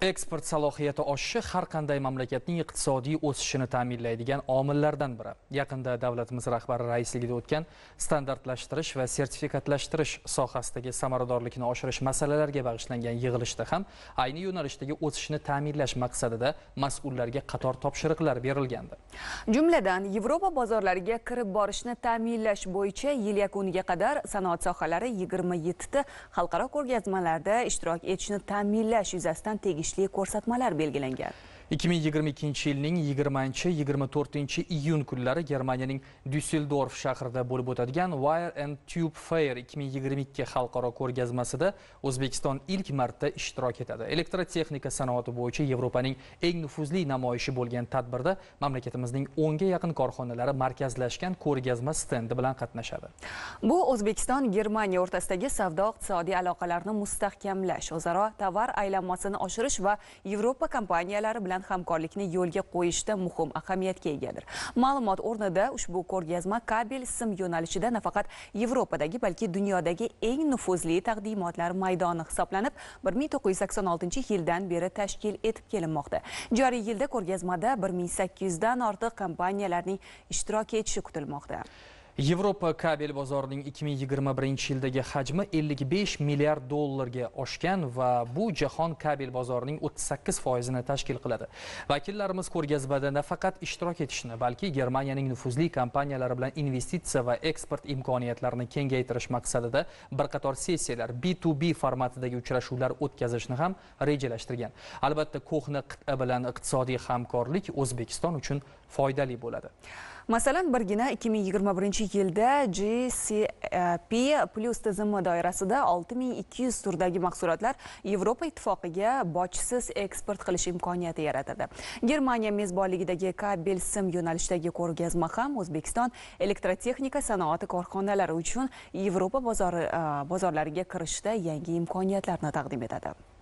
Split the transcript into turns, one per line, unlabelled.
eksport salohiyati oshishi har qanday mamlakatning iqtisodiy o'sishini ta'minlaydigan omillardan biri yaqinda davlatimiz rahbari raisligida o'tgan standartlashtirish va sertifikatlashtirish sohasidagi samaradorlikni oshirish masalalariga bag'ishlangan yig'ilishda ham ayni yo'nalishdagi o'sishni ta'minlash maqsadida mas'ullarga qator topshiriqlar berilgandi
jumladan yevropa bozorlariga kirib borishni ta'minlash bo'yicha yil yakuniga qadar sanoat sohalari yigirma yettita xalqaro ko'rgazmalarda ishtirok etishni ta'minlash yuzasidan tegishli tegishli ko'rsatmalar belgilangan
2022 yilning 20-24 iyun kunlari Germaniyaning Düsseldorf shahrida bo'lib o'tadigan Wire and Tube Fair 2022 xalqaro ko'rgazmasida O'zbekiston ilk marta ishtirok etadi. Elektrotexnika sanoati bo'yicha Yevropaning eng nufuzli namoyishi bo'lgan tadbirda mamlakatimizning 10 ga yaqin korxonalari markazlashgan ko'rgazma stendi bilan qatnashadi.
Bu O'zbekiston Germaniya o'rtasidagi savdo-iqtisodiy aloqalarni mustahkamlash, o'zaro tovar aylanmasini oshirish va Yevropa kompaniyalari bilan bilan hamkorlikni yo'lga qo'yishda muhim ahamiyatga egadir ma'lumot o'rnida ushbu ko'rgazma kabel sim yo'nalishida nafaqat yevropadagi balki dunyodagi eng nufuzli taqdimotlar maydoni hisoblanib 1986 yildan beri tashkil etib kelinmoqda joriy yilda ko'rgazmada 1800 dan ortiq kompaniyalarning ishtirok etishi kutilmoqda
yevropa kabel bozorining 2021 yildagi hajmi 55 milliard dollarga oshgan va bu jahon kabel bozorining 38 foizini tashkil qiladi vakillarimiz ko'rgazmada nafaqat ishtirok etishni balki germaniyaning nufuzli kompaniyalari bilan investitsiya va eksport imkoniyatlarini kengaytirish maqsadida bir qator sessiyalar b2b formatidagi uchrashuvlar o'tkazishni ham rejalashtirgan albatta ko'hna qit'a bilan iqtisodiy hamkorlik o'zbekiston uchun foydali bo'ladi
masalan birgina 2021 yilda gcp tizimi doirasida 6200 turdagi mahsulotlar yevropa ittifoqiga bojsiz eksport qilish imkoniyati yaratildi germaniya mezbonligidagi kabel sim yo'nalishidagi ko'rgazma ham o'zbekiston elektrotexnika sanoati korxonalari uchun yevropa bozori e, bozorlariga kirishda yangi imkoniyatlarni taqdim etadi